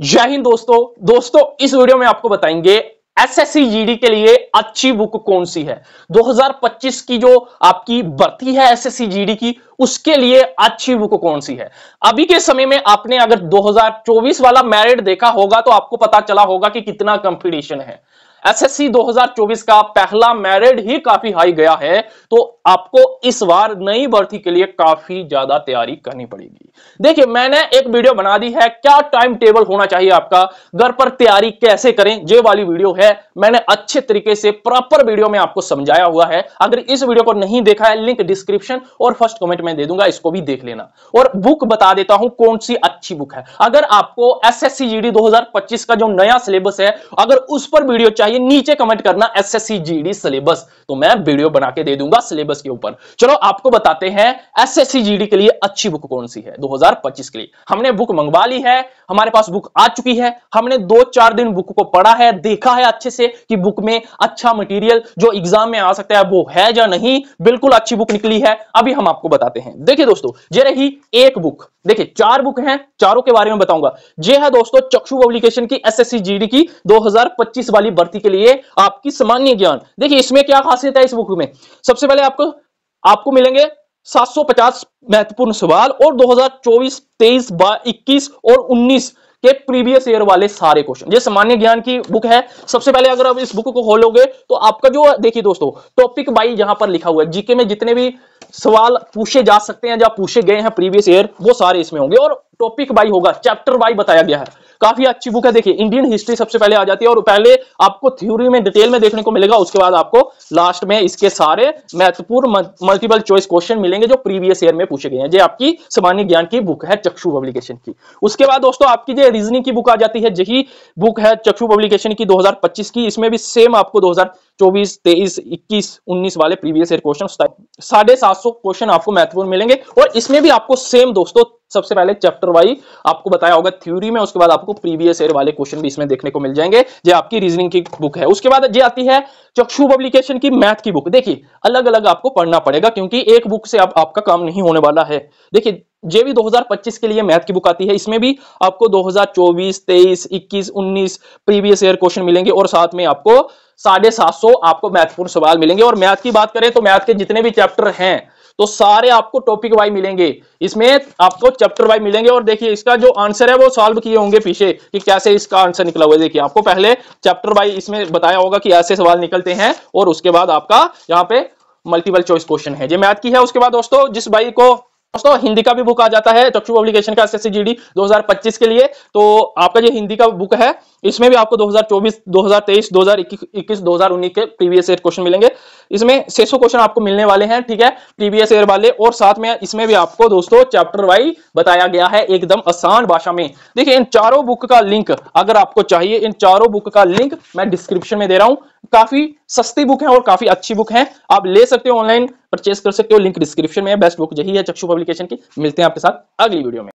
जय हिंद दोस्तों दोस्तों इस वीडियो में आपको बताएंगे एसएससी जीडी के लिए अच्छी बुक कौन सी है 2025 की जो आपकी भर्ती है एसएससी जीडी की उसके लिए अच्छी बुक कौन सी है अभी के समय में आपने अगर 2024 वाला मैरिट देखा होगा तो आपको पता चला होगा कि कितना कंपटीशन है एसएससी 2024 का पहला मैरिड ही काफी हाई गया है तो आपको इस बार नई भर्ती के लिए काफी ज्यादा तैयारी करनी पड़ेगी देखिए मैंने एक वीडियो बना दी है क्या टाइम टेबल होना चाहिए आपका घर पर तैयारी कैसे करें ये वाली वीडियो है मैंने अच्छे तरीके से प्रॉपर वीडियो में आपको समझाया हुआ है अगर इस वीडियो को नहीं देखा है लिंक डिस्क्रिप्शन और फर्स्ट कमेंट में दे दूंगा इसको भी देख लेना और बुक बता देता हूं कौन सी अच्छी अच्छी बुक है अगर आपको एस एस एसएससी जीडी 2025 का जो नया सिलेबस है अगर उस पर वीडियो चाहिए नीचे कमेंट करना S S C G D syllabus तो मैं वीडियो बना के दे दूंगा सिलेबस के ऊपर चलो आपको बताते हैं S S C G D के लिए अच्छी बुक कौन सी है 2025 के लिए हमने बुक मंगवा ली है हमारे पास बुक आ चुकी है हमने दो चार दिन बुक को पढ़ा है देखा है अच्छे से कि बुक में अच्छा मटीरियल जो एग्जाम में आ सकता है वो है या नहीं बिल्कुल अच्छी बुक निकली है अभी हम आपको बताते हैं देखिए दोस्तों जे रही एक बुक देखिए चार बुक हैं चारों के बारे में बताऊंगा ये है दोस्तों चक्षु पब्लिकेशन की एसएससी जीडी की 2025 वाली भर्ती के लिए आपकी सामान्य ज्ञान देखिए इसमें क्या खासियत है इस बुक में सबसे पहले आपको आपको मिलेंगे 750 महत्वपूर्ण सवाल और 2024 23 21 और 19 के प्रीवियस ईयर वाले सारे क्वेश्चन ये सामान्य ज्ञान की बुक है सबसे पहले अगर आप इस बुक को खोलोगे तो आपका जो देखिए दोस्तों टॉपिक बाई यहां पर लिखा हुआ है जीके में जितने भी सवाल पूछे जा सकते हैं जो पूछे गए हैं प्रीवियस ईयर वो सारे इसमें होंगे और टॉपिक वाई होगा चैप्टर वाई बताया गया है काफी अच्छी बुक है देखिए इंडियन हिस्ट्री सबसे पहले आ जाती है और पहले आपको थ्योरी में डिटेल में देखने को मिलेगा उसके बाद आपको लास्ट में इसके सारे महत्वपूर्ण मल्टीपल चॉइस क्वेश्चन मिलेंगे जो प्रीवियस ईयर में पूछे गए हैं जो आपकी सामान्य ज्ञान की बुक है चक्षु पब्लिकेशन की उसके बाद दोस्तों आपकी जो रीजनिंग की बुक आ जाती है यही बुक है चक्षु पब्लिकेशन की दो की इसमें भी सेम आपको दो चौबीस तेईस इक्कीस उन्नीस वाले प्रीवियस ईयर क्वेश्चन साढ़े सात सौ क्वेश्चन आपको महत्वपूर्ण मिलेंगे और इसमें भी आपको सेम दोस्तों सबसे पहले चैप्टर वाइज आपको बताया होगा थ्योरी में उसके बाद आपको प्रीवियस ईयर वाले क्वेश्चन भी इसमें देखने को मिल जाएंगे जो आपकी रीजनिंग की बुक है उसके बाद ये आती है चक्षु पब्लिकेशन की मैथ की बुक देखिए अलग अलग आपको पढ़ना पड़ेगा क्योंकि एक बुक से आप, आपका काम नहीं होने वाला है देखिए जे भी 2025 के लिए मैथ की बुक आती है इसमें भी आपको 2024, 23, 21, 19 प्रीवियस ईयर क्वेश्चन मिलेंगे और साथ में आपको साढ़े सात सौ आपको महत्वपूर्ण सवाल मिलेंगे और मैथ की बात करें तो मैथ के जितने भी चैप्टर हैं तो सारे आपको टॉपिक वाइज मिलेंगे इसमें आपको चैप्टर वाइज मिलेंगे और देखिए इसका जो आंसर है वो सॉल्व किए होंगे पीछे कि कैसे इसका आंसर निकला हुआ है देखिए आपको पहले चैप्टर वाइज इसमें बताया होगा कि ऐसे सवाल निकलते हैं और उसके बाद आपका यहाँ पे मल्टीपल चॉइस क्वेश्चन है जो मैथ की है उसके बाद दोस्तों जिस भाई को दोस्तों हिंदी का भी बुक आ जाता है चक्षु पब्लिकेशन का एस एस पच्चीस के लिए तो आपका जो हिंदी का बुक है इसमें भी आपको 2024, 2023, 2021, 2019 के प्रीवियस ईयर क्वेश्चन मिलेंगे इसमें सौ क्वेश्चन आपको मिलने वाले हैं ठीक है प्रीवियस ईयर वाले और साथ में इसमें भी आपको दोस्तों चैप्टर वाइज बताया गया है एकदम आसान भाषा में देखिए इन चारों बुक का लिंक अगर आपको चाहिए इन चारों बुक का लिंक मैं डिस्क्रिप्शन में दे रहा हूं काफी सस्ती बुक है और काफी अच्छी बुक है आप ले सकते हो ऑनलाइन परचेस कर सकते हो लिंक डिस्क्रिप्शन में बेस्ट बुक यही है चक्षु पब्लिकेशन की मिलते हैं आपके साथ अगली वीडियो में